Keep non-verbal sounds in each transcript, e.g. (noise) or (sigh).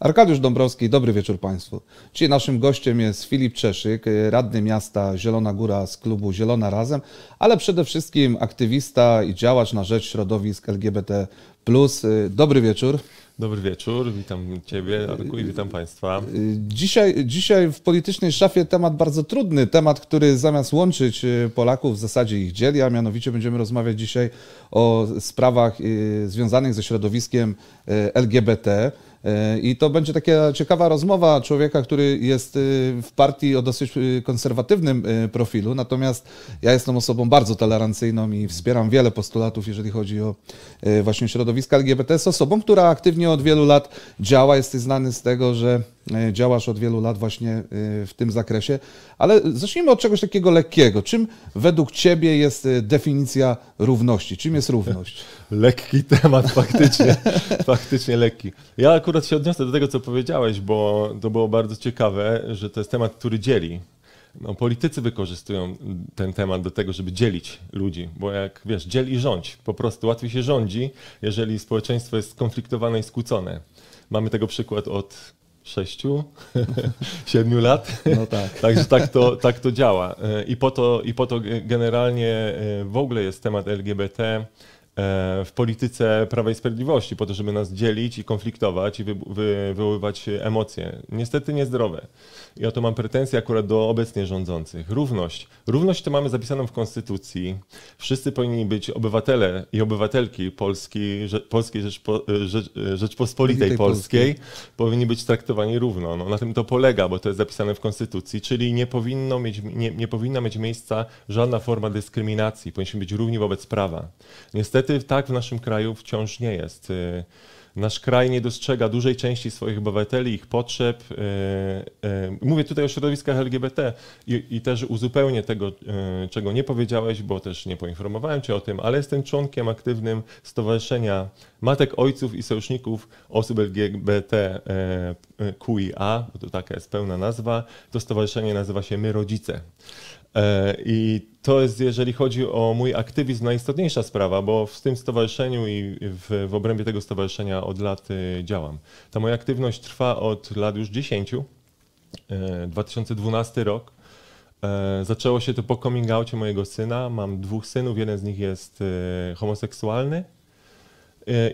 Arkadiusz Dąbrowski, dobry wieczór Państwu. Dzisiaj naszym gościem jest Filip Czeszyk, y, radny miasta Zielona Góra z klubu Zielona Razem, ale przede wszystkim aktywista i działacz na rzecz środowisk LGBT. Y, dobry wieczór. Dobry wieczór, witam Ciebie, Arku, i witam Państwa. Y, dzisiaj, dzisiaj w politycznej szafie temat bardzo trudny, temat, który zamiast łączyć Polaków w zasadzie ich dzieli, a mianowicie będziemy rozmawiać dzisiaj o sprawach związanych ze środowiskiem LGBT. E, I to będzie taka ciekawa rozmowa człowieka, który jest e, w partii o dosyć e, konserwatywnym profilu, natomiast ja jestem osobą bardzo tolerancyjną i wspieram wiele postulatów, jeżeli chodzi o właśnie środowiska LGBT, osobą, która aktywnie od wielu lat działa, Jesteś znany z tego, że E, działasz od wielu lat właśnie e, w tym zakresie. Ale zacznijmy od czegoś takiego lekkiego. Czym według Ciebie jest e, definicja równości? Czym jest równość? (laughs) Lekki temat, faktycznie. (laughs) faktycznie lekki. Ja akurat się odniosę do tego, co powiedziałeś, bo to było bardzo ciekawe, że to jest temat, który dzieli. No, politycy wykorzystują ten temat do tego, żeby dzielić ludzi, bo jak wiesz, dzieli rządź. Po prostu łatwiej się rządzi, jeżeli społeczeństwo jest skonfliktowane i skłócone. Mamy tego przykład od sześciu, (laughs) siedmiu lat. No tak. (laughs) Także tak to, tak to działa. I po to, I po to generalnie e, w ogóle jest temat LGBT e, w polityce Prawa i Sprawiedliwości, po to, żeby nas dzielić i konfliktować i wywoływać emocje. Niestety niezdrowe i o to mam pretensje akurat do obecnie rządzących. Równość. Równość to mamy zapisaną w Konstytucji. Wszyscy powinni być obywatele i obywatelki Polski, Rze Polskiej Rzeczpo Rzeczpospolitej Polskiej. Polskiej. Powinni być traktowani równo. No, na tym to polega, bo to jest zapisane w Konstytucji, czyli nie, powinno mieć, nie, nie powinna mieć miejsca żadna forma dyskryminacji. Powinniśmy być równi wobec prawa. Niestety tak w naszym kraju wciąż nie jest. Y, Nasz kraj nie dostrzega dużej części swoich obywateli, ich potrzeb. E, e, mówię tutaj o środowiskach LGBT i, i, też uzupełnię tego, e, czego nie powiedziałeś, bo też nie poinformowałem Cię o tym, ale jestem członkiem aktywnym Stowarzyszenia Matek, Ojców i Sojuszników Osób LGBTQIA, bo to taka jest pełna nazwa. To stowarzyszenie nazywa się My Rodzice. E, I to jest, jeżeli chodzi o mój aktywizm, najistotniejsza sprawa, bo w tym stowarzyszeniu i w, w obrębie tego stowarzyszenia od lat y, działam. Ta moja aktywność trwa od lat już 10. 2012 e, rok. E, zaczęło się to po coming outcie mojego syna. Mam dwóch synów, jeden z nich jest homoseksualny.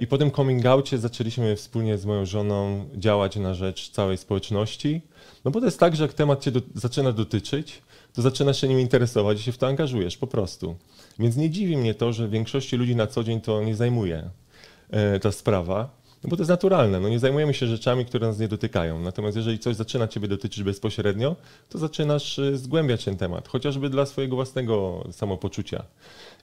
I po tym coming outcie zaczęliśmy wspólnie z moją żoną działać na rzecz całej społeczności. No bo to jest tak, że jak temat cię do, zaczyna dotyczyć, to zaczynasz się nim interesować i się w to angażujesz po prostu. Więc nie dziwi mnie to, że większości ludzi na co dzień to nie zajmuje e, ta sprawa. No bo to jest naturalne, no nie zajmujemy się rzeczami, które nas nie dotykają. Natomiast jeżeli coś zaczyna Ciebie dotyczyć bezpośrednio, to zaczynasz y, zgłębiać ten temat, chociażby dla swojego własnego samopoczucia.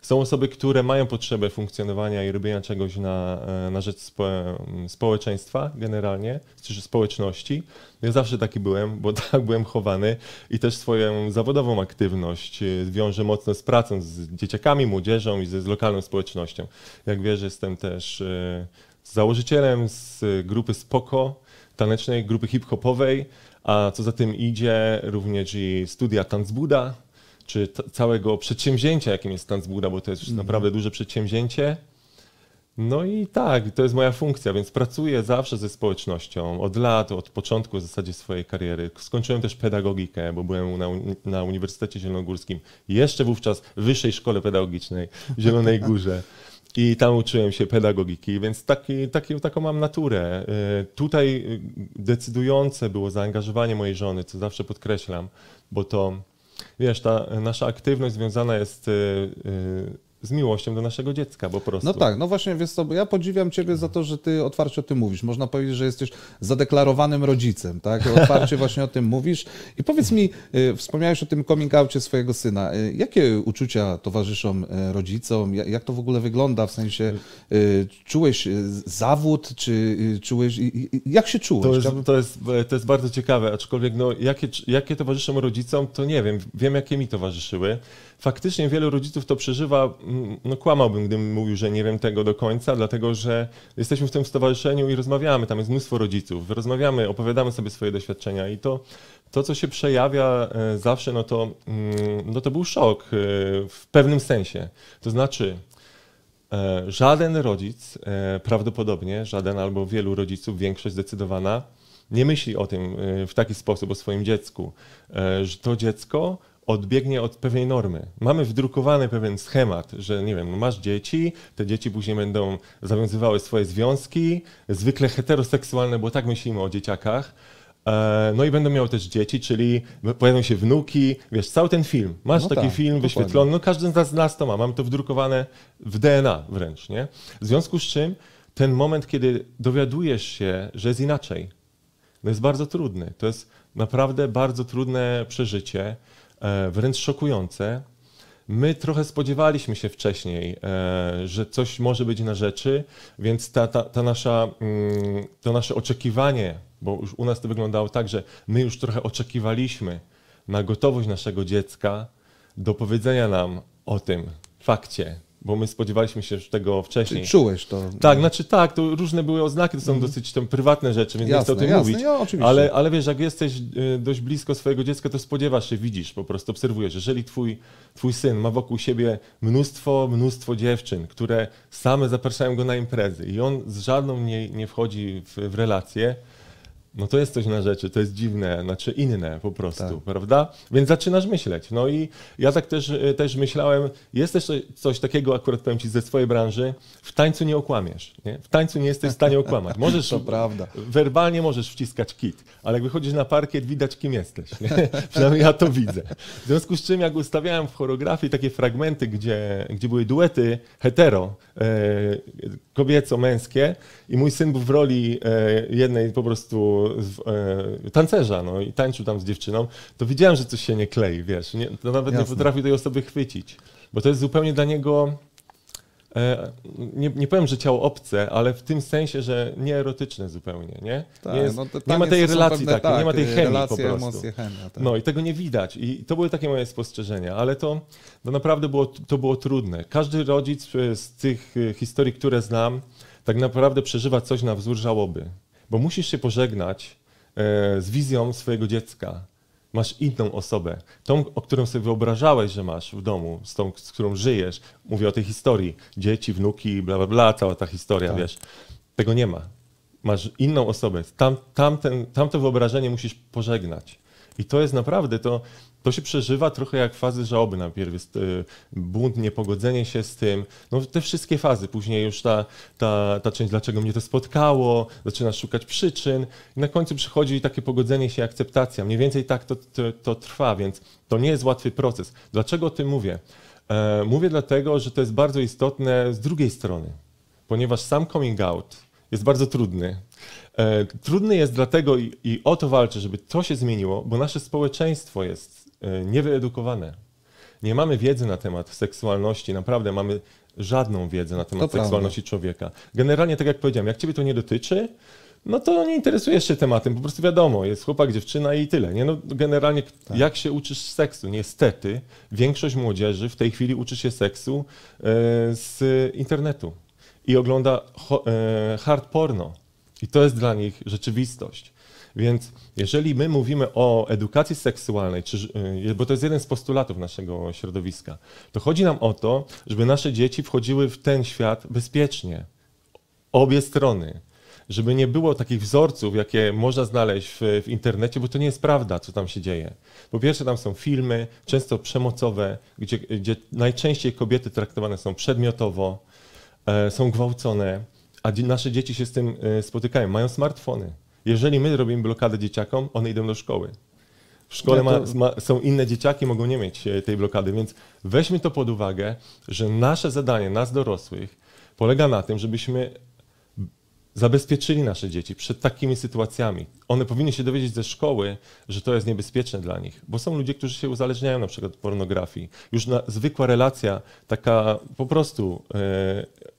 Są osoby, które mają potrzebę funkcjonowania i robienia czegoś na, e, na rzecz spo, mm, społeczeństwa generalnie, czy społeczności. Ja zawsze taki byłem, bo (laughs) tak byłem chowany i też swoją zawodową aktywność y, wiążę mocno z pracą z dzieciakami, młodzieżą i z lokalną społecznością. Jak wiesz, jestem też y, założycielem z grupy Spoko, tanecznej grupy hip-hopowej, a co za tym idzie również i studia Tanzbuda, czy całego przedsięwzięcia, jakim jest Tanzbuda, bo to jest mm. naprawdę duże przedsięwzięcie. No i tak, to jest moja funkcja, więc pracuję zawsze ze społecznością, od lat, od początku w zasadzie swojej kariery. Skończyłem też pedagogikę, bo byłem na, uni na Uniwersytecie Zielonogórskim, jeszcze wówczas w Wyższej Szkole Pedagogicznej w Zielonej Górze. I tam uczyłem się pedagogiki, więc taki, taki, taką mam naturę. Y, tutaj y, decydujące było zaangażowanie mojej żony, co zawsze podkreślam, bo to, wiesz, ta nasza aktywność związana jest y, z miłością do naszego dziecka po prostu. No tak, no właśnie, wiesz co, ja podziwiam ciebie za to, że ty otwarcie o tym mówisz. Można powiedzieć, że jesteś zadeklarowanym rodzicem, tak? Otwarcie właśnie o tym mówisz. I powiedz mi, y, wspomniałeś o tym coming outcie swojego syna. Y, jakie uczucia towarzyszą y, rodzicom? Jak to w ogóle wygląda? W sensie, czułeś zawód, czy czułeś... Jak się czułeś? To jest, to jest, to jest bardzo ciekawe, aczkolwiek no, jakie, jakie towarzyszą rodzicom, to nie wiem. Wiem, jakie mi towarzyszyły faktycznie wielu rodziców to przeżywa. Mm, no kłamałbym, gdybym mówił, że nie wiem tego do końca, dlatego że jesteśmy w tym stowarzyszeniu i rozmawiamy, tam jest mnóstwo rodziców, rozmawiamy, opowiadamy sobie swoje doświadczenia i to, to co się przejawia e, zawsze, no to, mm, no to był szok e, w pewnym sensie. To znaczy, e, żaden rodzic, prawdopodobnie żaden albo wielu rodziców, większość zdecydowana, nie myśli o tym w taki sposób, o swoim dziecku, że to dziecko odbiegnie od pewnej normy. Mamy wdrukowany pewien schemat, że nie wiem, no masz dzieci, te dzieci później będą zawiązywały swoje związki, zwykle heteroseksualne, bo tak myślimy o dzieciakach. E, no i będą miały też dzieci, czyli pojawią się wnuki, wiesz, cały ten film. Masz no taki tak, film wyświetlony, no każdy z nas to ma, mam to wdrukowane w DNA wręcz, nie? W związku z czym ten moment, kiedy dowiadujesz się, że jest inaczej, no jest bardzo trudny. To jest naprawdę bardzo trudne przeżycie. E, wręcz szokujące. My trochę spodziewaliśmy się wcześniej, e, że coś może być na rzeczy, więc ta, ta, ta nasza, mm, to nasze oczekiwanie, bo już u nas to wyglądało tak, że my już trochę oczekiwaliśmy na gotowość naszego dziecka do powiedzenia nam o tym fakcie, bo my spodziewaliśmy się już tego wcześniej. Czy czułeś to? Tak, znaczy tak, to różne były oznaki, to są mm. dosyć tam prywatne rzeczy, więc jasne, nie chcę o tym jasne, mówić. Ja, oczywiście. Ale, ale wiesz, jak jesteś e, dość blisko swojego dziecka, to spodziewasz się, widzisz, po prostu obserwujesz. Jeżeli twój, twój syn ma wokół siebie mnóstwo, mnóstwo dziewczyn, które same zapraszają go na imprezy i on z żadną nie, nie wchodzi w, w relacje, no to jest coś na rzeczy, to jest dziwne, znaczy inne po prostu, tak. prawda? Więc zaczynasz myśleć. No i ja tak też, y, też myślałem, jest też coś takiego, akurat powiem Ci, ze swojej branży, w tańcu nie okłamiesz, nie? W tańcu nie jesteś w stanie okłamać. Możesz, (laughs) to prawda. Werbalnie możesz wciskać kit, ale jak wychodzisz na parkiet, widać kim jesteś. (laughs) Przynajmniej ja to widzę. W związku z czym, jak ustawiałem w choreografii takie fragmenty, gdzie, gdzie były duety hetero, yy, kobieco-męskie i mój syn był w roli e, jednej po prostu e, tancerza, no i tańczył tam z dziewczyną, to widziałem, że coś się nie klei, wiesz, nie, to nawet Jasne. nie potrafił tej osoby chwycić, bo to jest zupełnie dla niego E, nie, nie powiem, że ciało obce, ale w tym sensie, że nie erotyczne zupełnie, nie? Tak, nie, jest, no nie ma tej relacji pewne, takiej, tak, nie ma tak, tej chemii relacje, po prostu. Emocje, chemia, tak. No i tego nie widać. I to były takie moje spostrzeżenia, ale to, to no naprawdę było, to było trudne. Każdy rodzic e, z tych e, historii, które znam, tak naprawdę przeżywa coś na wzór żałoby, bo musisz się pożegnać z wizją swojego dziecka masz inną osobę. Tą, o którą sobie wyobrażałeś, że masz w domu, z tą, z którą żyjesz. Mówię o tej historii. Dzieci, wnuki, bla, bla, bla, cała ta historia, tak. wiesz. Tego nie ma. Masz inną osobę. Tam, tamten, tamto wyobrażenie musisz pożegnać. I to jest naprawdę to, to się przeżywa trochę jak fazy żałoby najpierw. Jest y, bunt, niepogodzenie się z tym. No te wszystkie fazy. Później już ta, ta, ta część, dlaczego mnie to spotkało, zaczynasz szukać przyczyn. I na końcu przychodzi takie pogodzenie się, akceptacja. Mniej więcej tak to, to, to trwa, więc to nie jest łatwy proces. Dlaczego o tym mówię? E, mówię dlatego, że to jest bardzo istotne z drugiej strony, ponieważ sam coming out jest bardzo trudny. E, trudny jest dlatego i, i o to walczę, żeby to się zmieniło, bo nasze społeczeństwo jest E, niewyedukowane. Nie mamy wiedzy na temat seksualności, naprawdę mamy żadną wiedzę na temat to seksualności prawda. człowieka. Generalnie, tak jak powiedziałem, jak ciebie to nie dotyczy, no to nie interesujesz się tematem, po prostu wiadomo, jest chłopak, dziewczyna i tyle. Nie? No, generalnie tak. jak się uczysz seksu? Niestety większość młodzieży w tej chwili uczy się seksu e, z internetu i ogląda e, hard porno. I to jest dla nich rzeczywistość. Więc jeżeli my mówimy o edukacji seksualnej, czy, y, bo to jest jeden z postulatów naszego środowiska, to chodzi nam o to, żeby nasze dzieci wchodziły w ten świat bezpiecznie. Obie strony żeby nie było takich wzorców, jakie można znaleźć w, w, internecie, bo to nie jest prawda, co tam się dzieje. Po pierwsze, tam są filmy, często przemocowe, gdzie, gdzie najczęściej kobiety traktowane są przedmiotowo, e, są gwałcone, a nasze dzieci się z tym e, spotykają. Mają smartfony. Jeżeli my robimy blokadę dzieciakom, one idą do szkoły. W szkole ma, ma, są inne dzieciaki, mogą nie mieć e, tej blokady, więc weźmy to pod uwagę, że nasze zadanie, nas dorosłych, polega na tym, żebyśmy zabezpieczyli nasze dzieci przed takimi sytuacjami. One powinny się dowiedzieć ze szkoły, że to jest niebezpieczne dla nich, bo są ludzie, którzy się uzależniają na przykład od pornografii. Już na, zwykła relacja, taka po prostu e,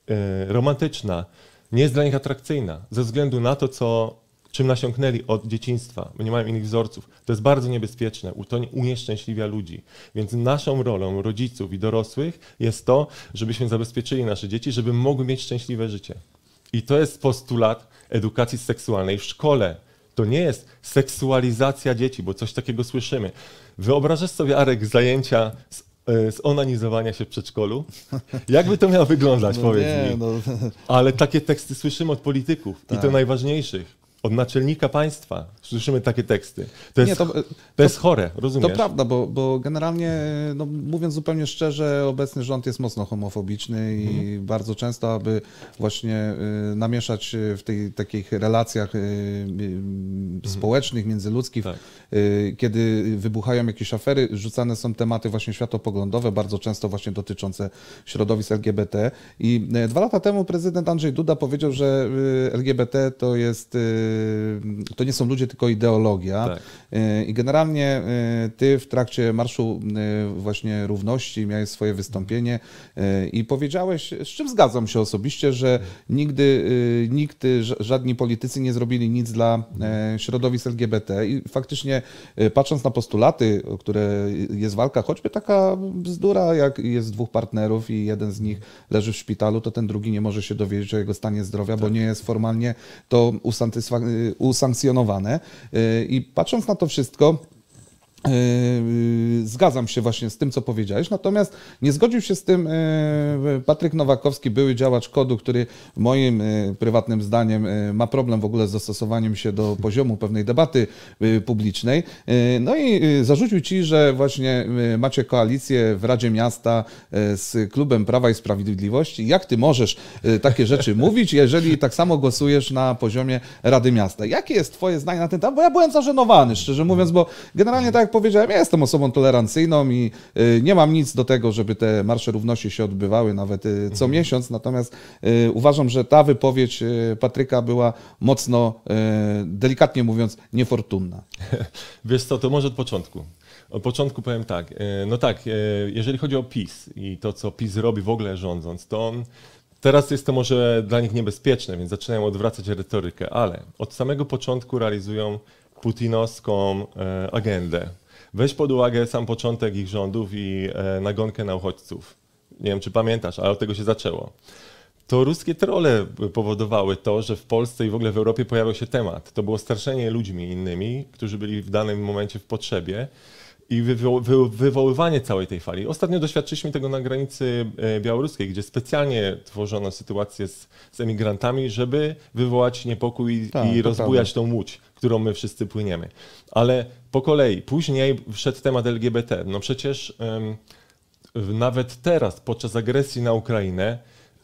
e, romantyczna, nie jest dla nich atrakcyjna ze względu na to, co czym nasiąknęli od dzieciństwa, nie mają innych wzorców. To jest bardzo niebezpieczne, to unieszczęśliwia ludzi. Więc naszą rolą rodziców i dorosłych jest to, żebyśmy zabezpieczyli nasze dzieci, żeby mogły mieć szczęśliwe życie. I to jest postulat edukacji seksualnej w szkole. To nie jest seksualizacja dzieci, bo coś takiego słyszymy. Wyobrażasz sobie, Arek, zajęcia z e, z onanizowania się w przedszkolu. by to miało wyglądać, no powiedz nie, mi. No. Ale takie teksty słyszymy od polityków tak. i to tak. najważniejszych od naczelnika państwa słyszymy takie teksty. To jest, nie, to, to jest to, chore, rozumiesz? To prawda, bo, bo generalnie, no, mówiąc zupełnie szczerze, obecny rząd jest mocno homofobiczny i mhm. bardzo często, aby właśnie y, namieszać w tej, takich relacjach y, y, mhm. społecznych, międzyludzkich, tak. Y, kiedy wybuchają jakieś afery, rzucane są tematy właśnie światopoglądowe, bardzo często właśnie dotyczące środowisk LGBT. I y, dwa lata temu prezydent Andrzej Duda powiedział, że y, LGBT to jest to nie są ludzie, tylko ideologia. Tak. E, I generalnie e, ty w trakcie Marszu e, właśnie Równości miałeś swoje wystąpienie i powiedziałeś, z czym zgadzam się osobiście, że nigdy nikt, żadni politycy nie zrobili nic dla środowisk LGBT i faktycznie patrząc na postulaty, o które jest walka, choćby taka bzdura, jak jest dwóch partnerów i jeden z nich leży w szpitalu, to ten drugi nie może się dowiedzieć o jego stanie zdrowia, tak. bo nie jest formalnie to usatysfakcjonowane Y, usankcjonowane. Y, I patrząc na to wszystko, E, e, zgadzam się właśnie z tym, co powiedziałeś, natomiast nie zgodził się z tym e, Patryk Nowakowski, były działacz kodu, który moim prywatnym zdaniem ma problem w ogóle z zastosowaniem się do poziomu pewnej debaty publicznej. No i zarzucił ci, że właśnie macie koalicję w Radzie Miasta z klubem Prawa i Sprawiedliwości. Jak ty możesz takie rzeczy (laughs) mówić, jeżeli tak samo głosujesz na poziomie Rady Miasta? Jakie jest twoje zdanie na ten temat? Bo ja byłem zażenowany, szczerze mówiąc, bo generalnie tak jak powiedziałem, ja jestem osobą tolerancyjną i y, nie mam nic do tego, żeby te marsze równości się odbywały nawet y, co mhm. miesiąc, natomiast y, uważam, że ta wypowiedź Patryka była mocno, delikatnie mówiąc, niefortunna. (laughs) Wiesz co, to może od początku. Od początku powiem tak. No tak, jeżeli chodzi o PiS i to, co PiS robi w ogóle rządząc, to teraz jest to może dla nich niebezpieczne, więc zaczynają odwracać retorykę, ale od samego początku realizują putinowską e, agendę. Weź pod uwagę sam początek ich rządów i e, nagonkę na uchodźców. Nie wiem, czy pamiętasz, ale od tego się zaczęło. To ruskie trole powodowały to, że w Polsce i w ogóle w Europie pojawił się temat. To było straszenie ludźmi innymi, którzy byli w danym momencie w potrzebie i wywo wy wywoływanie całej tej fali. Ostatnio doświadczyliśmy tego na granicy e, białoruskiej, gdzie specjalnie tworzono sytuację z, z emigrantami, żeby wywołać niepokój tak, i rozbujać prawda. tą łódź, którą my wszyscy płyniemy. Ale po kolei, później wszedł temat LGBT. No przecież um, nawet teraz, podczas agresji na Ukrainę,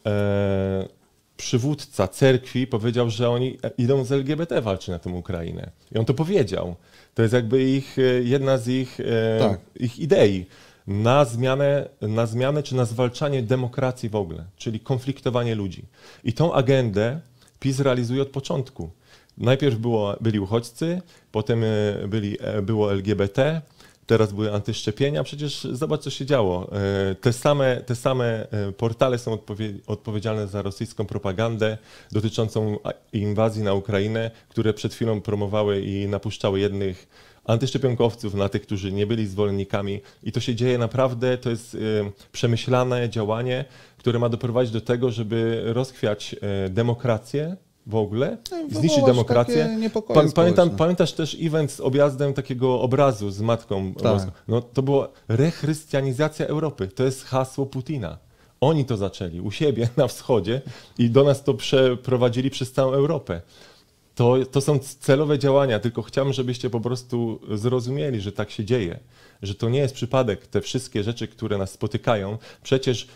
e, przywódca cerkwi powiedział, że oni idą z LGBT walczy na tę Ukrainę. I on to powiedział. To jest jakby ich, e, jedna z ich, e, tak. ich idei na zmianę, na zmianę czy na zwalczanie demokracji w ogóle, czyli konfliktowanie ludzi. I tą agendę PiS realizuje od początku. Najpierw było, byli uchodźcy, potem e, byli, było LGBT, teraz były antyszczepienia, przecież zobacz, co się działo. E, te same, te same e, portale są odpowie odpowiedzialne za rosyjską propagandę dotyczącą inwazji na Ukrainę, które przed chwilą promowały i napuszczały jednych antyszczepionkowców, na tych, którzy nie byli zwolennikami. I to się dzieje naprawdę, to jest e, przemyślane działanie, które ma doprowadzić do tego, żeby rozkwiać demokrację w ogóle, no, zniszczyć demokrację. pamiętam, pamiętasz też event z objazdem takiego obrazu z matką. Tak. No, to była rechrystianizacja Europy. To jest hasło Putina. Oni to zaczęli u siebie (laughs) na wschodzie i do nas to przeprowadzili przez całą Europę. To, to są celowe działania, tylko chciałbym, żebyście po prostu zrozumieli, że tak się dzieje, że to nie jest przypadek, te wszystkie rzeczy, które nas spotykają. Przecież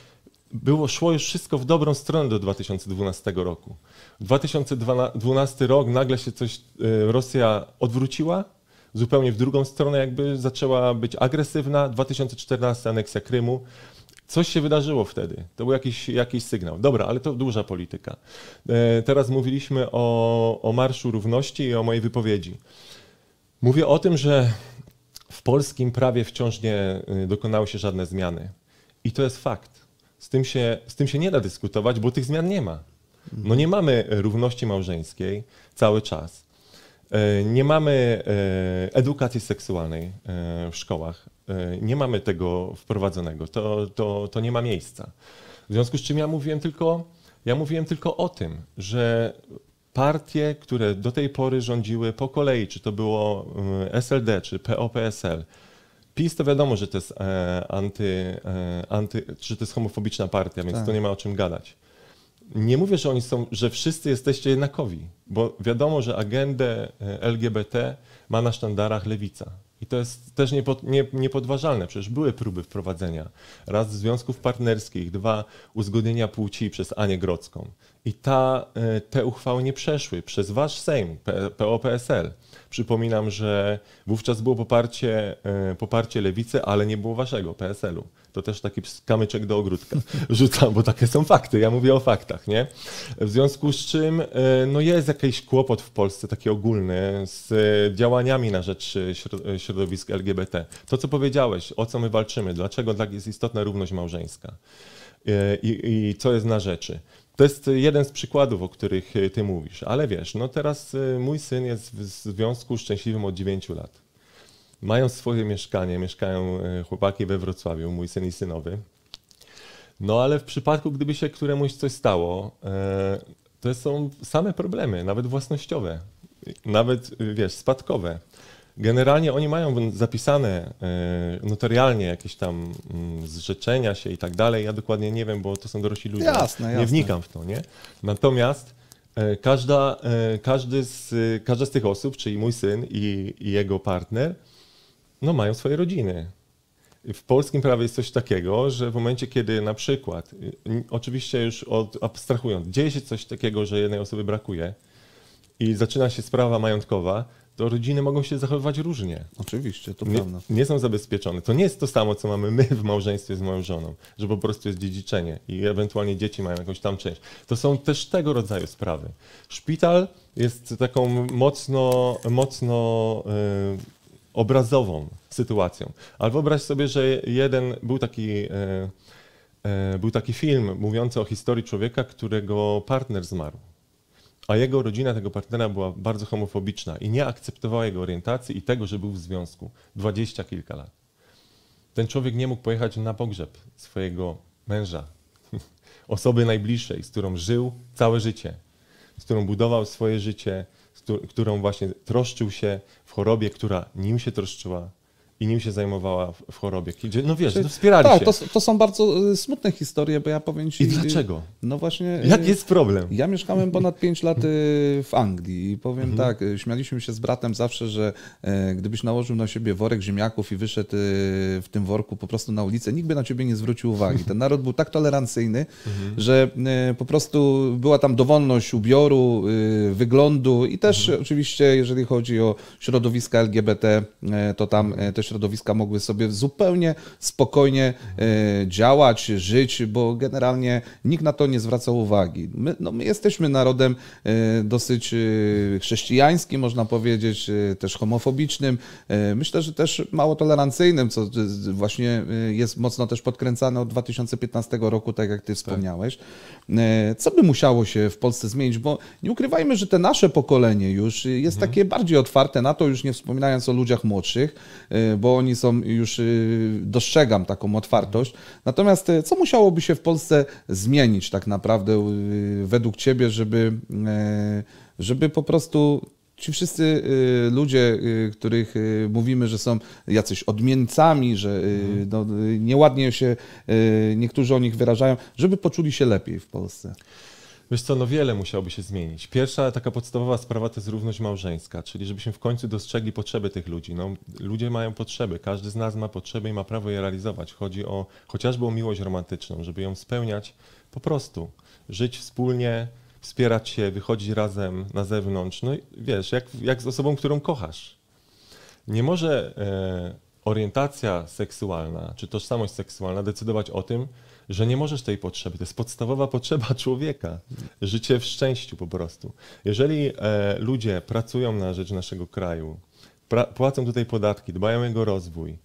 było, szło już wszystko w dobrą stronę do 2012 roku. 2012 rok nagle się coś, e, Rosja odwróciła, zupełnie w drugą stronę jakby zaczęła być agresywna. 2014 aneksja Krymu. Coś się wydarzyło wtedy. To był jakiś, jakiś sygnał. Dobra, ale to duża polityka. E, teraz mówiliśmy o, o Marszu Równości i o mojej wypowiedzi. Mówię o tym, że w polskim prawie wciąż nie y, dokonały się żadne zmiany. I to jest fakt. Z tym się, z tym się nie da dyskutować, bo tych zmian nie ma. No nie mamy równości małżeńskiej cały czas. E, nie mamy e, edukacji seksualnej e, w szkołach. Nie mamy tego wprowadzonego. To, to, to nie ma miejsca. W związku z czym ja mówiłem tylko, ja mówiłem tylko o tym, że partie, które do tej pory rządziły po kolei, czy to było SLD, czy POPSL, PiS to wiadomo, że to jest e, anty, e, anty, że to jest homofobiczna partia, więc tak. to nie ma o czym gadać. Nie mówię, że oni są, że wszyscy jesteście jednakowi, bo wiadomo, że agendę e, LGBT ma na sztandarach lewica. I to jest też niepo, nie, niepodważalne. Przecież były próby wprowadzenia. Raz związków partnerskich, dwa uzgodnienia płci przez Anię Grodzką. I ta, e, te uchwały nie przeszły przez wasz Sejm, PO-PSL. Przypominam, że wówczas było poparcie, e, poparcie lewicy, ale nie było waszego, PSL-u. To też taki kamyczek do ogródka (laughs) rzucam, bo takie są fakty. Ja mówię o faktach, nie? W związku z czym e, no jest jakiś kłopot w Polsce, taki ogólny, z e, działaniami na rzecz e, środowisk LGBT. To, co powiedziałeś, o co my walczymy, dlaczego jest istotna równość małżeńska i, i co jest na rzeczy. To jest jeden z przykładów, o których ty mówisz, ale wiesz, no teraz mój syn jest w związku szczęśliwym od 9 lat mają swoje mieszkanie, mieszkają e, chłopaki we Wrocławiu, mój syn i synowy. No ale w przypadku, gdyby się któremuś coś stało, e, to są same problemy, nawet własnościowe, nawet, e, wiesz, spadkowe. Generalnie oni mają zapisane notarialnie jakieś tam mm, zrzeczenia się i tak dalej. Ja dokładnie nie wiem, bo to są dorośli ludzie. Jasne, jasne. Nie wnikam w to, nie? Natomiast każda, każdy z, każda z tych osób, czyli mój syn i, i jego partner, no mają swoje rodziny. W polskim prawie jest coś takiego, że w momencie, kiedy na przykład, y, oczywiście już od, abstrahując, dzieje się coś takiego, że jednej osoby brakuje i zaczyna się sprawa majątkowa, to rodziny mogą się zachowywać różnie. Oczywiście, to prawda. Nie są zabezpieczone. To nie jest to samo, co mamy my w małżeństwie z moją żoną, że po prostu jest dziedziczenie i ewentualnie dzieci mają jakąś tam część. To są też tego rodzaju sprawy. Szpital jest taką mocno, mocno y, obrazową sytuacją. Ale wyobraź sobie, że jeden był taki. E, e, był taki film mówiący o historii człowieka, którego partner zmarł a jego rodzina tego partnera była bardzo homofobiczna i nie akceptowała jego orientacji i tego, że był w związku dwadzieścia kilka lat. Ten człowiek nie mógł pojechać na pogrzeb swojego męża, (laughs) osoby najbliższej, z którą żył całe życie, z którą budował swoje życie, którą właśnie troszczył się w chorobie, która nim się troszczyła, i nim się zajmowała w chorobie. No wiesz, no wspierali tak, się. To, to są bardzo y, smutne historie, bo ja powiem ci... I dlaczego? No właśnie... Jaki y, jest problem? Ja mieszkałem ponad 5 lat y, w Anglii i powiem mhm. tak, śmialiśmy się z bratem zawsze, że gdybyś nałożył na siebie worek ziemniaków i wyszedł w tym worku po prostu na ulicę, nikt by na ciebie nie zwrócił uwagi. Ten naród był tak tolerancyjny, mhm. że po prostu była tam dowolność ubioru, wyglądu i też mhm. oczywiście, jeżeli chodzi o środowiska LGBT, to tam też środowiska mogły sobie zupełnie spokojnie e, działać, żyć, bo generalnie nikt na to nie zwracał uwagi. My, no, my jesteśmy narodem e, dosyć e, chrześcijańskim, można powiedzieć, też homofobicznym. Myślę, że też mało tolerancyjnym, co właśnie jest mocno też podkręcane od 2015 roku, tak jak ty tak. wspomniałeś. Co by musiało się w Polsce zmienić? Bo nie ukrywajmy, że te nasze pokolenie już jest mhm. takie bardziej otwarte na to, już nie wspominając o ludziach młodszych bo oni są już, y, dostrzegam taką otwartość. Natomiast y, co musiałoby się w Polsce zmienić tak naprawdę y, według Ciebie, żeby, żeby po prostu Ci wszyscy ludzie, których mówimy, że są jacyś odmieńcami, że mhm. no, nieładnie się niektórzy o nich wyrażają, żeby poczuli się lepiej w Polsce? Wiesz co, no wiele musiałoby się zmienić. Pierwsza taka podstawowa sprawa to jest równość małżeńska, czyli żebyśmy w końcu dostrzegli potrzeby tych ludzi. No, ludzie mają potrzeby, każdy z nas ma potrzeby i ma prawo je realizować. Chodzi o chociażby o miłość romantyczną, żeby ją spełniać po prostu. Żyć wspólnie, wspierać się, wychodzić razem na zewnątrz. No i wiesz, jak, jak z osobą, którą kochasz. Nie może e, orientacja seksualna czy tożsamość seksualna decydować o tym, że nie możesz tej potrzeby. To jest podstawowa potrzeba (laughs) człowieka. Życie w szczęściu po prostu. Jeżeli e, ludzie pracują na rzecz naszego kraju, pra, płacą tutaj podatki, dbają o jego rozwój,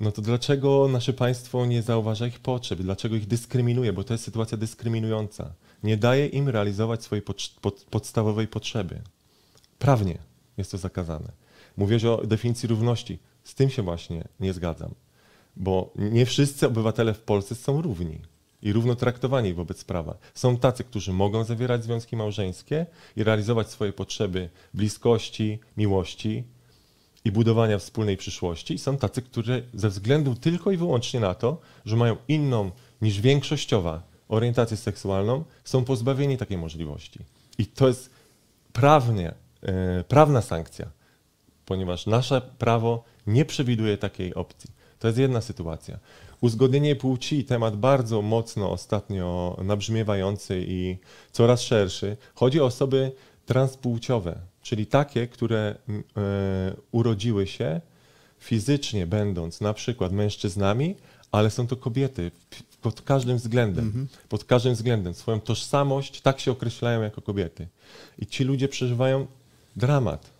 no to dlaczego nasze państwo nie zauważa ich potrzeb? Dlaczego ich dyskryminuje? Bo to jest sytuacja dyskryminująca. Nie daje im realizować swojej pod, pod, podstawowej potrzeby. Prawnie jest to zakazane. Mówię o definicji równości. Z tym się właśnie nie zgadzam. Bo nie wszyscy obywatele w Polsce są równi i równo traktowani wobec prawa. Są tacy, którzy mogą zawierać związki małżeńskie i realizować swoje potrzeby bliskości, miłości i budowania wspólnej przyszłości. I są tacy, którzy ze względu tylko i wyłącznie na to, że mają inną niż większościowa orientację seksualną, są pozbawieni takiej możliwości. I to jest prawnie, e, prawna sankcja, ponieważ nasze prawo nie przewiduje takiej opcji. To jest jedna sytuacja. Uzgodnienie płci, temat bardzo mocno ostatnio nabrzmiewający i coraz szerszy. Chodzi o osoby transpłciowe, czyli takie, które mm, e, urodziły się fizycznie będąc na przykład mężczyznami, ale są to kobiety pod każdym względem. Mhm. Pod każdym względem. Swoją tożsamość tak się określają jako kobiety. I ci ludzie przeżywają dramat.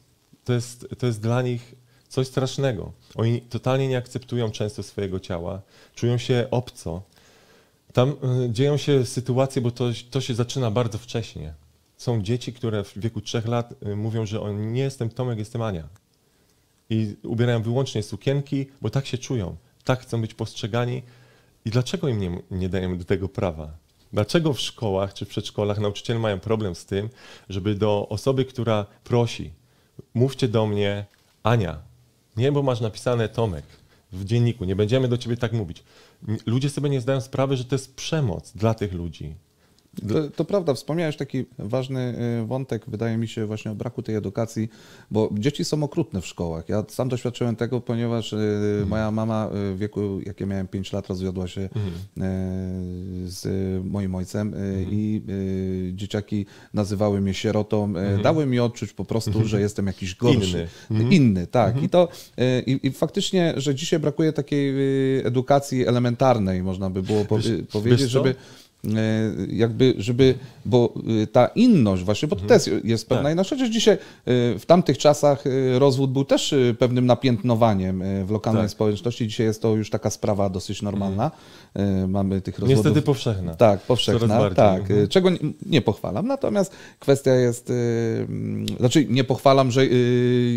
To jest, to jest dla nich Coś strasznego. Oni totalnie nie akceptują często swojego ciała, czują się obco. Tam e, dzieją się sytuacje, bo to, to się zaczyna bardzo wcześnie. Są dzieci, które w wieku trzech lat e, mówią, że on nie jestem Tomek, jestem Ania. I ubierają wyłącznie sukienki, bo tak się czują, tak chcą być postrzegani. I dlaczego im nie, nie dajemy do tego prawa? Dlaczego w szkołach czy w przedszkolach nauczyciele mają problem z tym, żeby do osoby, która prosi, mówcie do mnie Ania, nie, bo masz napisane Tomek w dzienniku, nie będziemy do ciebie tak mówić. Ludzie sobie nie zdają sprawy, że to jest przemoc dla tych ludzi. To, to, prawda, wspomniałeś taki ważny y, wątek, wydaje mi się, właśnie o braku tej edukacji, bo dzieci są okrutne w szkołach. Ja sam doświadczyłem tego, ponieważ y, mhm. moja mama y, w wieku, jakie miałem 5 lat, rozwiodła się mhm. z moim ojcem mhm. i dzieciaki nazywały mnie sierotą, mhm. dały mi odczuć po prostu, że mhm. jestem jakiś gorszy. Inny. Mhm. Inny, tak. I to i, i, faktycznie, że dzisiaj brakuje takiej edukacji elementarnej, można by było wiesz, powiedzieć, żeby. Co? E, jakby, żeby, bo e, ta inność właśnie, bo to mhm. też jest pewna tak. inność. Chociaż dzisiaj e, w tamtych czasach rozwód był też pewnym napiętnowaniem w lokalnej tak. społeczności. Dzisiaj jest to już taka sprawa dosyć normalna. Mhm. Mamy tych rozwodów. Niestety powszechna. Tak, powszechna. Tak. Mhm. Czego nie, pochwalam. Natomiast kwestia jest, znaczy nie pochwalam, że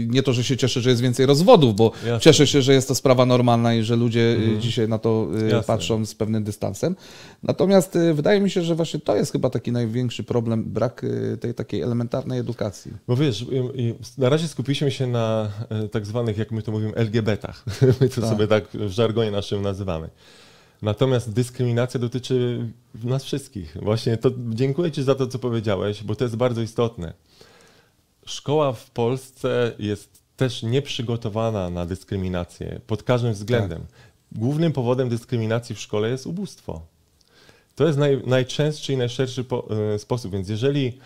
nie to, że się cieszę, że jest więcej rozwodów, bo Jasne. cieszę się, że jest to sprawa normalna i że ludzie mhm. dzisiaj na to Jasne. patrzą z pewnym dystansem. Natomiast wydaje mi się, że właśnie to jest chyba taki największy problem, brak y, tej takiej elementarnej edukacji. Bo wiesz, y, y, na razie skupiliśmy się na tak zwanych, jak my to mówimy, LGBT-ach. (laughs) My to tak. sobie tak w żargonie naszym nazywamy. Natomiast dyskryminacja dotyczy nas wszystkich. Właśnie to dziękuję Ci za to, co powiedziałeś, bo to jest bardzo istotne. Szkoła w Polsce jest też nieprzygotowana na dyskryminację pod każdym względem. Tak. Głównym powodem dyskryminacji w szkole jest ubóstwo. To jest naj, najczęstszy i najszerszy po, y, sposób, więc jeżeli,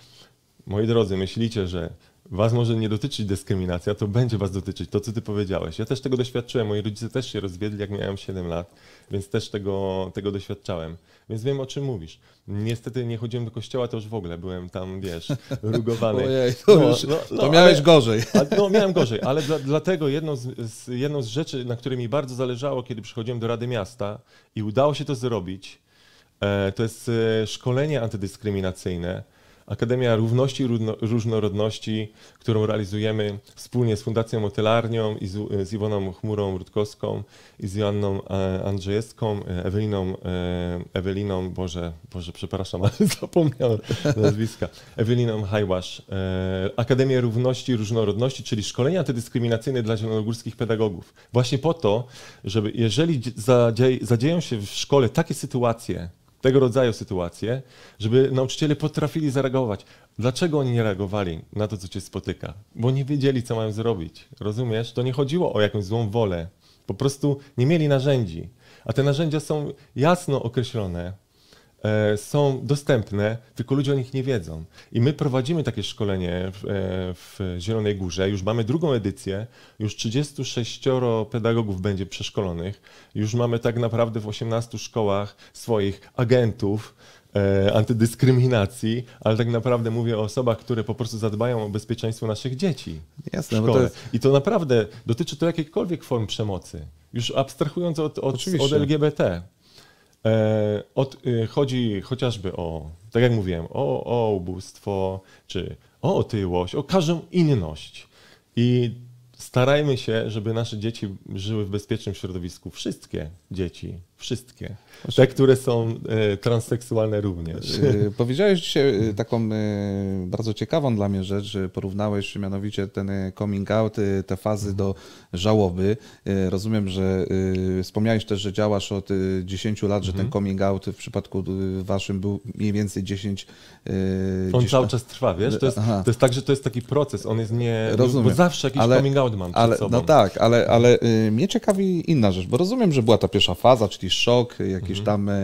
moi drodzy, myślicie, że Was może nie dotyczyć dyskryminacja, to będzie Was dotyczyć, to co Ty powiedziałeś. Ja też tego doświadczyłem, moi rodzice też się rozwiedli, jak miałem 7 lat, więc też tego, tego doświadczałem. Więc wiem, o czym mówisz. Niestety nie chodziłem do kościoła, to już w ogóle byłem tam, wiesz, (laughs) rugowany. Ojej, to, no, już, no, no, to miałeś ale, gorzej. A, no, miałem gorzej, ale dla, dlatego jedną z, z, jedną z rzeczy, na której mi bardzo zależało, kiedy przychodziłem do Rady Miasta i udało się to zrobić, E, to jest e, szkolenie antydyskryminacyjne, Akademia Równości i Różnorodności, którą realizujemy wspólnie z Fundacją Motelarnią i z, Iwoną Chmurą Rutkowską i z Joanną e, Andrzejewską, Eweliną, Eweliną Boże, Boże, przepraszam, (laughs) ale zapomniałem nazwiska, Eweliną Hajwasz. Akademię Równości i Różnorodności, czyli szkolenia antydyskryminacyjne dla zielonogórskich pedagogów. Właśnie po to, żeby jeżeli zadzieją się w szkole takie sytuacje, tego rodzaju sytuacje, żeby nauczyciele potrafili zareagować. Dlaczego oni nie reagowali na to, co cię spotyka? Bo nie wiedzieli, co mają zrobić. Rozumiesz? To nie chodziło o jakąś złą wolę. Po prostu nie mieli narzędzi. A te narzędzia są jasno określone E, są dostępne, tylko ludzie o nich nie wiedzą. I my prowadzimy takie szkolenie w, e, w Zielonej Górze. Już mamy drugą edycję, już 36 pedagogów będzie przeszkolonych, już mamy tak naprawdę w 18 szkołach swoich agentów, e, antydyskryminacji, ale tak naprawdę mówię o osobach, które po prostu zadbają o bezpieczeństwo naszych dzieci Jasne, w szkole. To jest... I to naprawdę dotyczy to jakiejkolwiek form przemocy. Już abstrahując od, od, od LGBT. E, od, e, chodzi chociażby o, tak jak mówiłem, o, o ubóstwo, czy o otyłość, o każdą inność. I starajmy się, żeby nasze dzieci żyły w bezpiecznym środowisku. Wszystkie dzieci, Wszystkie. Te, które są e, transseksualne również. E, powiedziałeś dzisiaj e, taką bardzo ciekawą dla mnie rzecz. że Porównałeś mianowicie ten coming out, te fazy do żałoby. Rozumiem, że wspomniałeś też, że działasz od 10 lat, że ten mhm. coming out w przypadku waszym był mniej więcej 10. On 10... cały czas trwa, wiesz? To jest, to jest tak, że to jest taki proces, on jest nie... Rozumiem. Bo zawsze jakiś ale, coming out mam ale, No tak, ale, ale mnie ciekawi inna rzecz, bo rozumiem, że była ta pierwsza faza, czyli jakiś szok, jakiś mhm. tam e,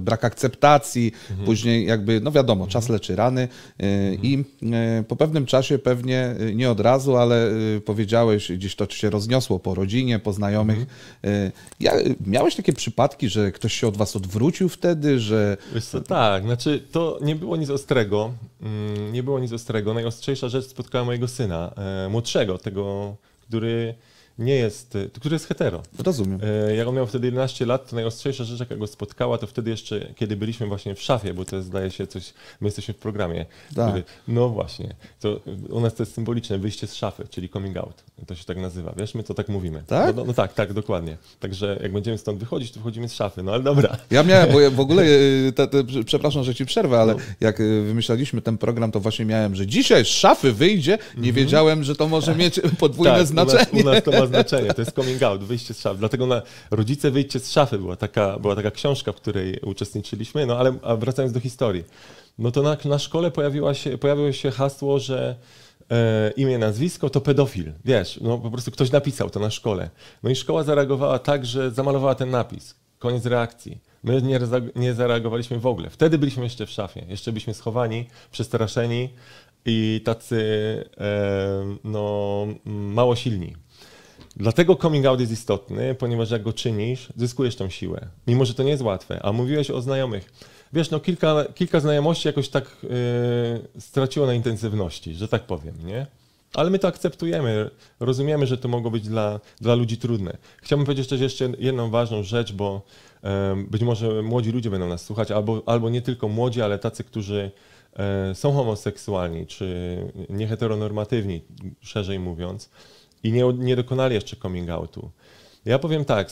brak akceptacji, mhm. później jakby, no wiadomo, czas mhm. leczy rany e, mhm. i e, po pewnym czasie pewnie, e, nie od razu, ale e, powiedziałeś, gdzieś to się rozniosło po rodzinie, po znajomych. Mhm. E, ja, miałeś takie przypadki, że ktoś się od was odwrócił wtedy, że... Co, tak, znaczy to nie było nic ostrego, mm, nie było nic ostrego. Najostrzejsza rzecz spotkała mojego syna, młodszego, tego, który nie jest, y, który jest hetero. Rozumiem. E, jak on miał wtedy 11 lat, to najostrzejsza rzecz, jaka go spotkała, to wtedy jeszcze, kiedy byliśmy właśnie w szafie, bo to jest, zdaje się coś, my jesteśmy w programie. Tak. Który, no właśnie, to u nas to jest symboliczne, wyjście z szafy, czyli coming out. To się tak nazywa, wiesz, my to tak mówimy. Tak? No, no, no tak, tak, dokładnie. Także jak będziemy stąd wychodzić, to wychodzimy z szafy, no ale dobra. Ja miałem, bo ja w ogóle, (laughs) y, te, te, przepraszam, że ci przerwę, ale no. jak y, wymyślaliśmy ten program, to właśnie miałem, że dzisiaj z szafy wyjdzie, nie mhm. wiedziałem, że to może (laughs) mieć podwójne tak, znaczenie. U nas, u nas znaczenie. To jest coming out, wyjście z szafy. Dlatego na Rodzice wyjście z szafy była taka, była taka książka, w której uczestniczyliśmy. No ale wracając do historii. No to na, na szkole pojawiła się, pojawiło się hasło, że e, imię, nazwisko to pedofil. Wiesz, no po prostu ktoś napisał to na szkole. No i szkoła zareagowała tak, że zamalowała ten napis. Koniec reakcji. My nie, nie zareagowaliśmy w ogóle. Wtedy byliśmy jeszcze w szafie, jeszcze byliśmy schowani, przestraszeni i tacy e, no, mało silni. Dlatego coming out jest istotny, ponieważ jak go czynisz, zyskujesz tą siłę. Mimo, że to nie jest łatwe. A mówiłeś o znajomych. Wiesz, no kilka, kilka znajomości jakoś tak yy, straciło na intensywności, że tak powiem, nie? Ale my to akceptujemy, rozumiemy, że to mogło być dla, dla ludzi trudne. Chciałbym powiedzieć też jeszcze jedną ważną rzecz, bo yy, być może młodzi ludzie będą nas słuchać, albo, albo nie tylko młodzi, ale tacy, którzy yy, są homoseksualni, czy nieheteronormatywni, szerzej mówiąc i nie, nie dokonali jeszcze coming outu. Ja powiem tak,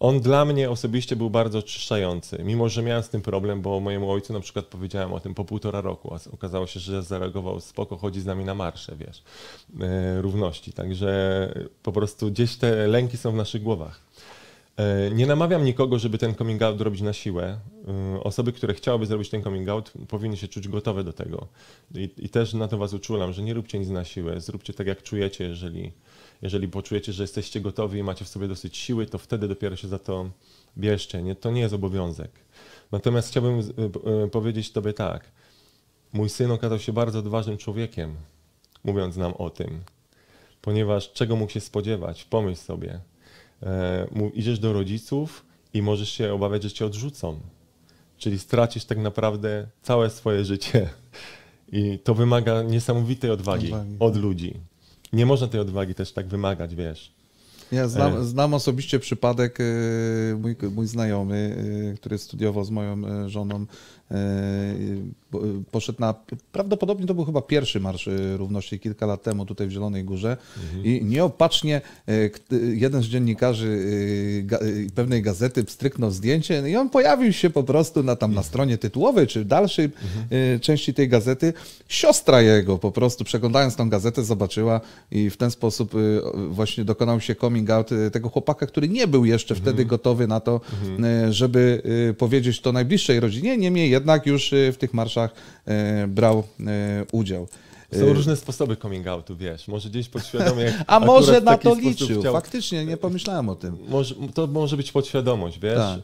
on dla mnie osobiście był bardzo oczyszczający, mimo że miałem z tym problem, bo mojemu ojcu na przykład powiedziałem o tym po półtora roku, a okazało się, że zareagował spoko, chodzi z nami na marsze, wiesz, e, równości. Także po prostu gdzieś te lęki są w naszych głowach. E, nie namawiam nikogo, żeby ten coming out robić na siłę. E, osoby, które chciałyby zrobić ten coming out, powinny się czuć gotowe do tego. I, I, też na to Was uczulam, że nie róbcie nic na siłę. Zróbcie tak, jak czujecie. Jeżeli, jeżeli poczujecie, że jesteście gotowi i macie w sobie dosyć siły, to wtedy dopiero się za to bierzcie. Nie, to nie jest obowiązek. Natomiast chciałbym e, powiedzieć Tobie tak. Mój syn okazał się bardzo odważnym człowiekiem, mówiąc nam o tym. Ponieważ czego mógł się spodziewać? Pomyśl sobie – E, idziesz do rodziców i możesz się obawiać, że cię odrzucą. Czyli stracisz tak naprawdę całe swoje życie. (laughs) I to wymaga niesamowitej odwagi, odwagi. od ludzi. Nie można tej odwagi też tak wymagać, wiesz. Ja znam, e. znam, osobiście przypadek, e, mój, mój znajomy, który studiował z moją żoną Y, poszedł na, prawdopodobnie to był chyba pierwszy Marsz y, Równości kilka lat temu tutaj w Zielonej Górze mhm. i nieopatrznie y, jeden z dziennikarzy pewnej gazety pstryknął zdjęcie i on pojawił się po prostu na tam na mhm. stronie tytułowej czy dalszej mhm. części tej gazety. Siostra jego po prostu przeglądając tą gazetę zobaczyła i w ten sposób właśnie dokonał się coming out tego chłopaka, który nie był jeszcze mhm. wtedy gotowy na to, mhm. żeby powiedzieć to najbliższej rodzinie, niemniej jednak już w tych marszach rzeczach e, brał e, udział. Są e, różne sposoby coming outu, wiesz, może gdzieś podświadomie. (laughs) A może na to liczył, chciał... faktycznie, nie pomyślałem o tym. Może, to może być podświadomość, wiesz. Tak.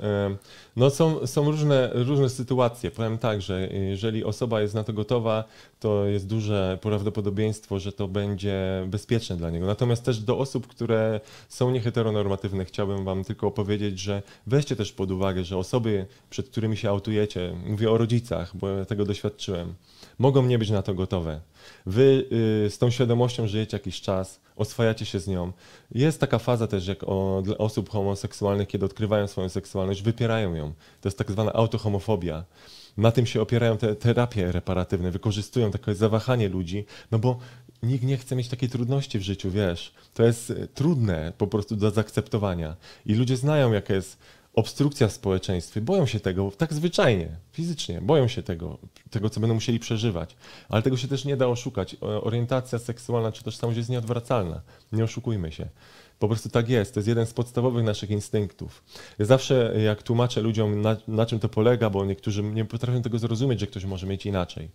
No są, są różne, różne sytuacje, powiem tak, że jeżeli osoba jest na to gotowa, to jest duże prawdopodobieństwo, że to będzie bezpieczne dla niego. Natomiast też do osób, które są nieheteronormatywne, chciałbym Wam tylko opowiedzieć, że weźcie też pod uwagę, że osoby, przed którymi się autujecie, mówię o rodzicach, bo ja tego doświadczyłem, mogą nie być na to gotowe. Wy yy, z tą świadomością żyjecie jakiś czas, oswajacie się z nią. Jest taka faza też, jak o, dla osób homoseksualnych, kiedy odkrywają swoją seksualność, wypierają ją. To jest tak zwana autohomofobia na tym się opierają te terapie reparatywne, wykorzystują takie zawahanie ludzi, no bo nikt nie chce mieć takiej trudności w życiu, wiesz. To jest e, trudne po prostu do zaakceptowania. I ludzie znają, jaka jest obstrukcja w społeczeństwie. Boją się tego tak zwyczajnie, fizycznie. Boją się tego, tego, co będą musieli przeżywać. Ale tego się też nie da oszukać. Orientacja seksualna czy tożsamość jest nieodwracalna. Nie oszukujmy się. Po prostu tak jest. To jest jeden z podstawowych naszych instynktów. Zawsze jak tłumaczę ludziom, na, na czym to polega, bo niektórzy nie potrafią tego zrozumieć, że ktoś może mieć inaczej,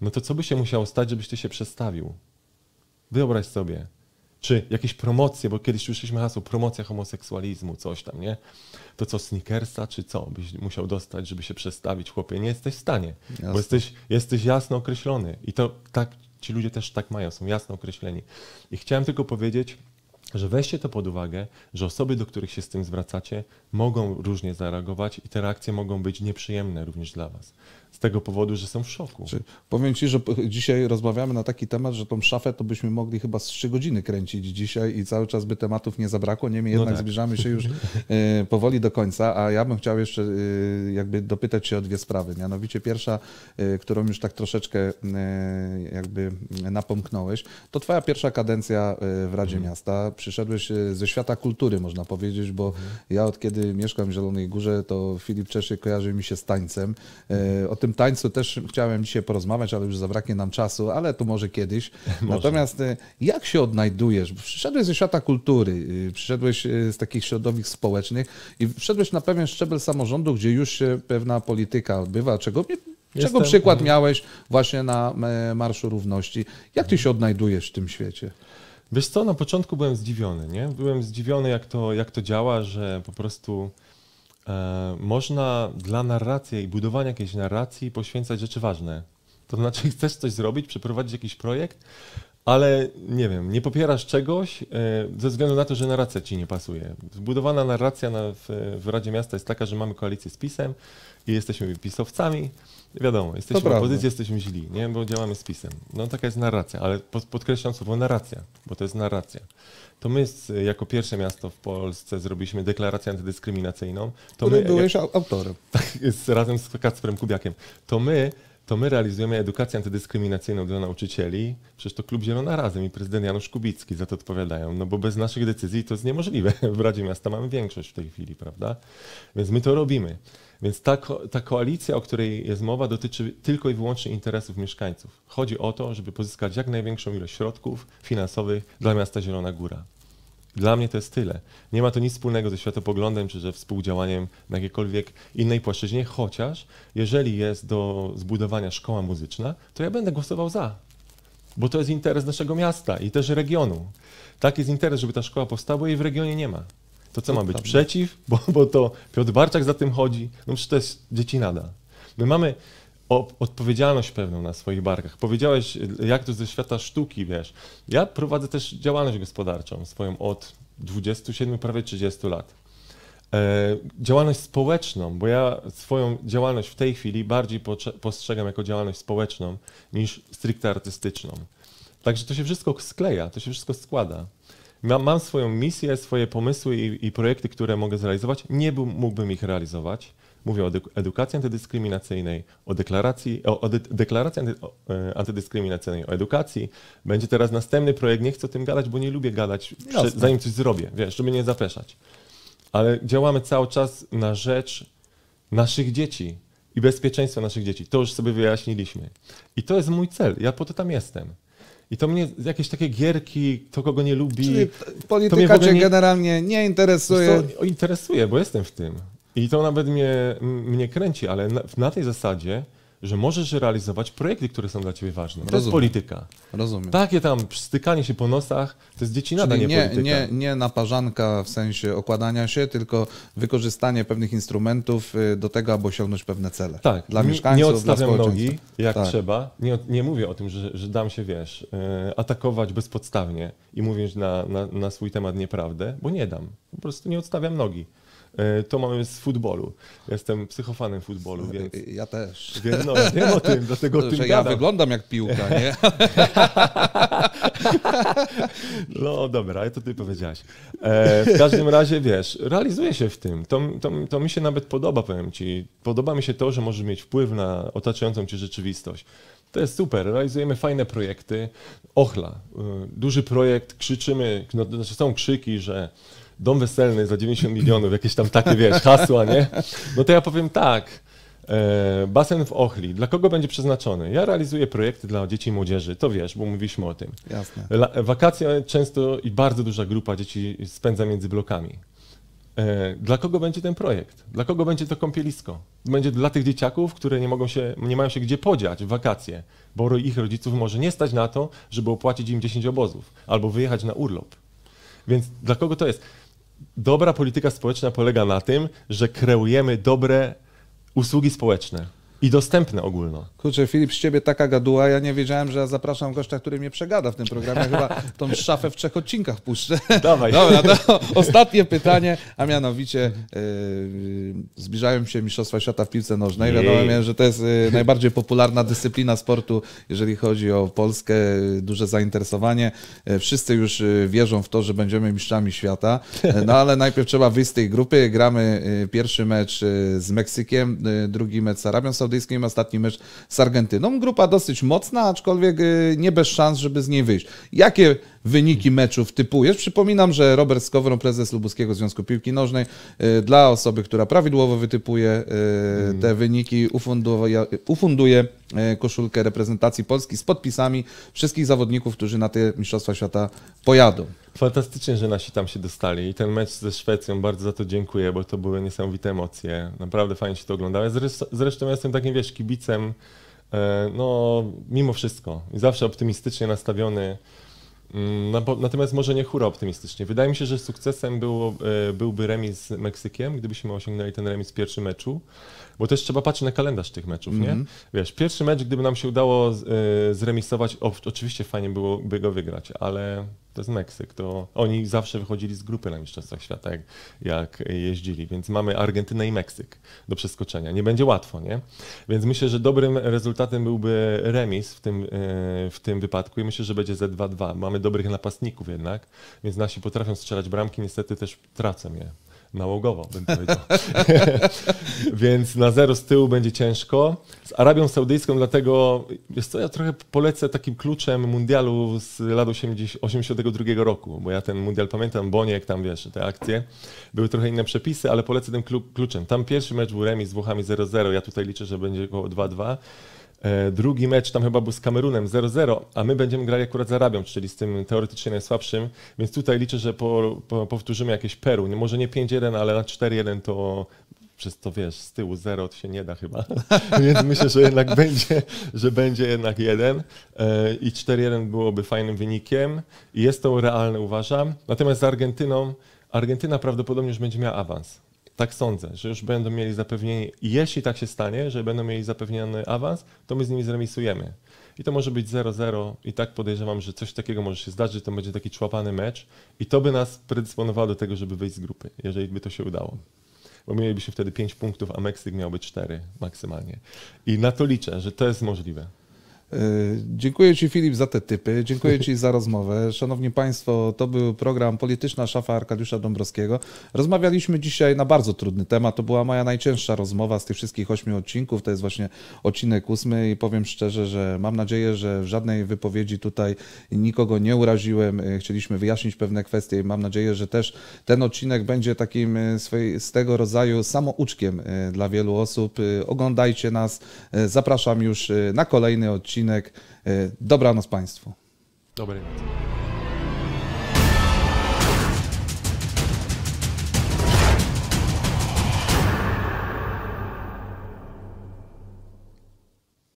no to co by się musiało stać, żebyś ty się przestawił? Wyobraź sobie, czy jakieś promocje, bo kiedyś słyszeliśmy hasło promocja homoseksualizmu, coś tam, nie? To co, sneakersa, czy co byś musiał dostać, żeby się przestawić, chłopie? Nie jesteś w stanie, bo jesteś, jesteś jasno określony. I to tak, ci ludzie też tak mają, są jasno określeni. I chciałem tylko powiedzieć, że weźcie to pod uwagę, że osoby, do których się z tym zwracacie, mogą różnie zareagować i te reakcje mogą być nieprzyjemne również dla Was z tego powodu, że są w szoku. Czy, powiem Ci, że dzisiaj rozmawiamy na taki temat, że tą szafę to byśmy mogli chyba z 3 godziny kręcić dzisiaj i cały czas by tematów nie zabrakło. Niemniej no jednak tak. zbliżamy się już (laughs) e, powoli do końca, a ja bym chciał jeszcze e, jakby dopytać się o dwie sprawy. Mianowicie pierwsza, e, którą już tak troszeczkę jakby napomknąłeś, to Twoja pierwsza kadencja w Radzie mhm. Miasta. Przyszedłeś ze świata kultury, można powiedzieć, bo mhm. ja od kiedy mieszkam w Zielonej Górze, to Filip Czeszy kojarzy mi się z tańcem. O tym tańcu też chciałem dzisiaj porozmawiać, ale już zabraknie nam czasu, ale to może kiedyś. (laughs) Może. Natomiast y, jak się odnajdujesz? Przyszedłeś ze świata kultury, y, przyszedłeś y, z takich środowisk społecznych i wszedłeś na pewien szczebel samorządu, gdzie już się pewna polityka odbywa, czego Czego Jestem... przykład mhm. miałeś właśnie na e, Marszu Równości? Jak ty się odnajdujesz w tym świecie? Wiesz co, na początku byłem zdziwiony, nie? Byłem zdziwiony, jak to, jak to działa, że po prostu E, można dla narracji i budowania jakiejś narracji poświęcać rzeczy ważne. To znaczy, (laughs) chcesz coś zrobić, przeprowadzić jakiś projekt, ale nie wiem, nie popierasz czegoś e, ze względu na to, że narracja ci nie pasuje. Zbudowana narracja na, w, w Radzie Miasta jest taka, że mamy koalicję z PiSem, i jesteśmy pisowcami. Wiadomo, jesteśmy opozycji, jesteśmy źli, nie? bo działamy z pisem. No taka jest narracja, ale podkreślam słowo narracja, bo to jest narracja. To my jako pierwsze miasto w Polsce zrobiliśmy deklarację antydyskryminacyjną. To my, byłeś jak, autorem. (laughs) Tak, razem z Kacprem Kubiakiem. To my to my realizujemy edukację antydyskryminacyjną dla nauczycieli. Przecież to Klub Zielona Razem i prezydent Janusz Kubicki za to odpowiadają, no bo bez naszych decyzji to jest niemożliwe. (laughs) W Radzie Miasta mamy większość w tej chwili, prawda? Więc my to robimy. Więc ta, ko ta koalicja, o której jest mowa, dotyczy tylko i wyłącznie interesów mieszkańców. Chodzi o to, żeby pozyskać jak największą ilość środków finansowych dla miasta Zielona Góra. Dla mnie to jest tyle. Nie ma to nic wspólnego ze światopoglądem czy ze współdziałaniem na jakiejkolwiek innej płaszczyźnie, chociaż jeżeli jest do zbudowania szkoła muzyczna, to ja będę głosował za. Bo to jest interes naszego miasta i też regionu. Tak jest interes, żeby ta szkoła powstała, bo jej w regionie nie ma. To co ma być? Przeciw? (laughs) Bo, bo to Piotr Barczak za tym chodzi? No przecież to jest dzieci My mamy odpowiedzialność pewną na swoich barkach. Powiedziałeś, jak to ze świata sztuki, wiesz. Ja prowadzę też działalność gospodarczą swoją od 27, prawie 30 lat. E, działalność społeczną, bo ja swoją działalność w tej chwili bardziej postrzegam jako działalność społeczną niż stricte artystyczną. Także to się wszystko skleja, to się wszystko składa mam, mam swoją misję, swoje pomysły i, i, projekty, które mogę zrealizować. Nie mógłbym ich realizować. Mówię o edukacji antydyskryminacyjnej, o deklaracji, o, o de, deklaracji anty, o, e, antydyskryminacyjnej, o edukacji. Będzie teraz następny projekt, nie chcę o tym gadać, bo nie lubię gadać, przy, zanim coś zrobię, wiesz, żeby nie zapeszać. Ale działamy cały czas na rzecz naszych dzieci i bezpieczeństwa naszych dzieci. To już sobie wyjaśniliśmy. I to jest mój cel, ja po to tam jestem. I to mnie jakieś takie gierki, to kogo nie lubi. Czyli polityka cię nie, generalnie nie interesuje. To interesuje, bo jestem w tym. I to nawet mnie, mnie kręci, ale na, na tej zasadzie, że możesz realizować projekty, które są dla ciebie ważne. To jest polityka. Rozumiem. Takie tam stykanie się po nosach, to jest dziecinada, Czyli nie, nie polityka. Nie, nie naparzanka w sensie okładania się, tylko wykorzystanie pewnych instrumentów y, do tego, aby osiągnąć pewne cele. Tak. Dla mieszkańców, Nie odstawiam dla nogi, jak tak. trzeba. Nie, nie mówię o tym, że, że dam się, wiesz, y, atakować bezpodstawnie i mówić na, na, na swój temat nieprawdę, bo nie dam. Po prostu nie odstawiam nogi. E, to mamy z futbolu. Jestem psychofanem futbolu, e, więc... E, ja też. Więc no, wiem o tym, dlatego o (laughs) tym że gadam. Ja wyglądam jak piłka, nie? (laughs) no dobra, to ty powiedziałaś. w każdym razie, wiesz, realizuję się w tym. To, to, to mi się nawet podoba, powiem ci. Podoba mi się to, że możesz mieć wpływ na otaczającą cię rzeczywistość. To jest super, realizujemy fajne projekty. Ochla, duży projekt, krzyczymy, no, znaczy są krzyki, że dom weselny za 90 milionów, jakieś tam takie, wiesz, hasła, nie? No to ja powiem tak, e, basen w Ochli, dla kogo będzie przeznaczony? Ja realizuję projekty dla dzieci i młodzieży, to wiesz, bo mówiliśmy o tym. Jasne. wakacje często i bardzo duża grupa dzieci spędza między blokami. E, dla kogo będzie ten projekt? Dla kogo będzie to kąpielisko? Będzie dla tych dzieciaków, które nie, mogą się, nie mają się gdzie podziać w wakacje, bo ich rodziców może nie stać na to, żeby opłacić im 10 obozów albo wyjechać na urlop. Więc dla kogo to jest? Dobra polityka społeczna polega na tym, że kreujemy dobre usługi społeczne. I dostępne ogólno. Kurczę, Filip, z ciebie taka gaduła, ja nie wiedziałem, że ja zapraszam gościa, który mnie przegada w tym programie. Chyba (laughs) tą szafę w trzech odcinkach puszczę. (laughs) Dawaj. Dobra, to (laughs) ostatnie pytanie, a mianowicie yy, zbliżają się Mistrzostwa Świata w piłce nożnej. Jej. Wiadomo, że to jest y, najbardziej popularna dyscyplina sportu, jeżeli chodzi o Polskę. Duże zainteresowanie. Y, wszyscy już y, wierzą w to, że będziemy mistrzami świata. No ale najpierw trzeba wyjść z tej grupy. Gramy pierwszy mecz z Meksykiem, drugi mecz z Arabią Saudyjską Saudyjskim ostatni mecz z Argentyną. Grupa dosyć mocna, aczkolwiek y, nie bez szans, żeby z niej wyjść. Jakie wyniki meczów typu. typujesz. Przypominam, że Robert Skowron, prezes Lubuskiego Związku Piłki Nożnej, y, dla osoby, która prawidłowo wytypuje y, te mm. wyniki, ufunduje, ufunduje y, koszulkę reprezentacji Polski z podpisami wszystkich zawodników, którzy na te Mistrzostwa Świata pojadą. Fantastycznie, że nasi tam się dostali i ten mecz ze Szwecją bardzo za to dziękuję, bo to były niesamowite emocje. Naprawdę fajnie się to oglądało. Zresztą ja jestem takim, wiesz, kibicem, e, no mimo wszystko i zawsze optymistycznie nastawiony Mm, natomiast może nie hura optymistycznie. Wydaje mi się, że sukcesem było, e, byłby remis z Meksykiem, gdybyśmy osiągnęli ten remis w pierwszym meczu, bo też trzeba patrzeć na kalendarz tych meczów, mm -hmm. nie? Mhm. Wiesz, pierwszy mecz, gdyby nam się udało e, zremisować, oczywiście fajnie byłoby go wygrać, ale to jest Meksyk. To oni zawsze wychodzili z grupy na Mistrzostwach Świata, jak, jak, jeździli, więc mamy Argentynę i Meksyk do przeskoczenia. Nie będzie łatwo, nie? Więc myślę, że dobrym rezultatem byłby remis w tym, e, w tym wypadku i myślę, że będzie Z2-2. Mamy dobrych napastników jednak, więc nasi potrafią strzelać bramki, niestety też tracą je nałogowo, bym powiedział. (laughs) Więc na zero z tyłu będzie ciężko. Z Arabią Saudyjską, dlatego jest to ja trochę polecę takim kluczem mundialu z lat 82 roku, bo ja ten mundial pamiętam, nie jak tam wiesz, te akcje. Były trochę inne przepisy, ale polecę tym kluczem. Tam pierwszy mecz był remis z Włochami 0-0, ja tutaj liczę, że będzie około 2-2. E, drugi mecz tam chyba był z Kamerunem 0-0, a my będziemy grali akurat z Arabią, czyli z tym teoretycznie najsłabszym, więc tutaj liczę, że po, po, powtórzymy jakieś Peru. Może nie 5-1, ale na 4-1 to przez to wiesz, z tyłu 0 to się nie da chyba. (laughs) więc myślę, że jednak będzie, że będzie jednak 1 e, i 4-1 byłoby fajnym wynikiem. Jest to realne uważam. Natomiast z Argentyną Argentyna prawdopodobnie już będzie miała awans. Tak sądzę, że już będą mieli zapewnienie, jeśli tak się stanie, że będą mieli zapewniony awans, to my z nimi zremisujemy. I to może być 0-0 i tak podejrzewam, że coś takiego może się zdarzyć, to będzie taki człapany mecz i to by nas predysponowało do tego, żeby wyjść z grupy, jeżeli by to się udało bo mielibyśmy wtedy 5 punktów, a Meksyk miałby 4 maksymalnie. I na to liczę, że to jest możliwe. Y, dziękuję Ci Filip za te typy, dziękuję Ci za rozmowę. Szanowni Państwo, to był program Polityczna Szafa Arkadiusza Dąbrowskiego. Rozmawialiśmy dzisiaj na bardzo trudny temat. To była moja najcięższa rozmowa z tych wszystkich ośmiu odcinków. To jest właśnie odcinek ósmy i powiem szczerze, że mam nadzieję, że w żadnej wypowiedzi tutaj nikogo nie uraziłem. Y, chcieliśmy wyjaśnić pewne kwestie i mam nadzieję, że też ten odcinek będzie takim tego y, rodzaju samouczkiem dla wielu osób. Oglądajcie nas, zapraszam już na kolejny odcinek odcinek. E, dobranoc Państwu. Dobrej nocy.